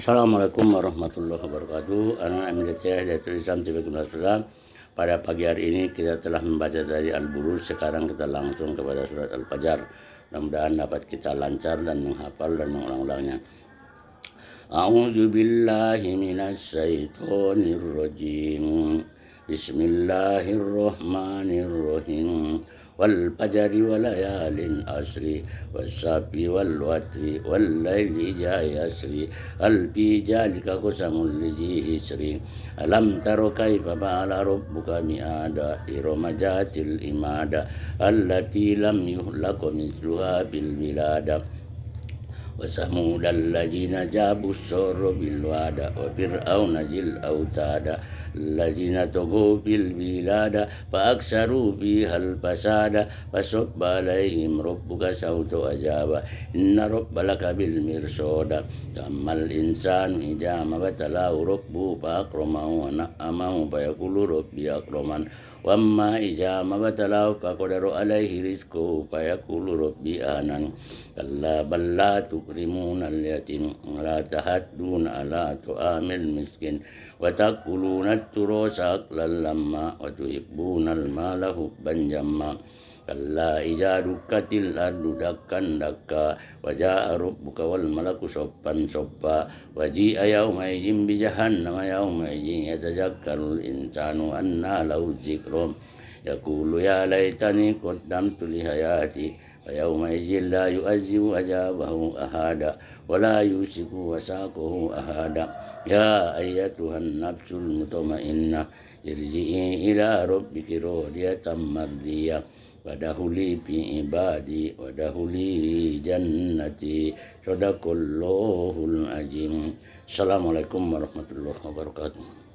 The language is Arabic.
Assalamualaikum warahmatullahi wabarakatuh. Anak MDTH dari Islam Tibekum Rasulullah. Pada pagi hari ini kita telah membaca dari Al-Buruj. Sekarang kita langsung kepada surat Al-Fajar. Mudah-mudahan dapat kita lancar dan menghafal dan mengulang-ulangnya. A'udzu billahi minasyaitonir rajim. Bismillahirrahmanirrahim. والفجر وليال أسري والسب والوتر والليل جاء يسري هل في ذلك قسم لذي هسري ألم تر كيف فعل ربك مئاد إرم ذات الإماد التي لم يهلك مثلها في وثمود الذين جابوا الشر بالوعد وفرعون ذي الأوتاد الذين تغوا في البلاد فأكثروا فيها الفساد فصب عليهم ربك سوط عذاب إن رب لك بالمرصاد أما الإنسان إذا ما ابتلاه ربه فأكرمه ونعمه فيقول ربي أكرمن وأما إذا ما ابتلاه فقدر عليه رزقه فيقول ربي أهنن كلا بل لا تكرمون تكرمون اليتيم ولا تهدون ألا تؤامل المسكين وتأكلون التروس أكلا لما وتحبون المال حبا جما كلا إذا دكت الأرض دكا دكا وجاء ربك والملك صبا صبا وجيء يومئذ بجهنم يومئذ يتذكر الإنسان أنى له الذكر يقول يا ليتني قدمت لحياتي فيومئذ لا يؤذب عذابه أحدا ولا يوشك وساقه أحدا يا أيتها النفس المطمئنة ارجعي إلى ربك راضية مرضية ودخلي في عبادي ودخلي جنتي صدق الله العظيم السلام عليكم ورحمة الله وبركاته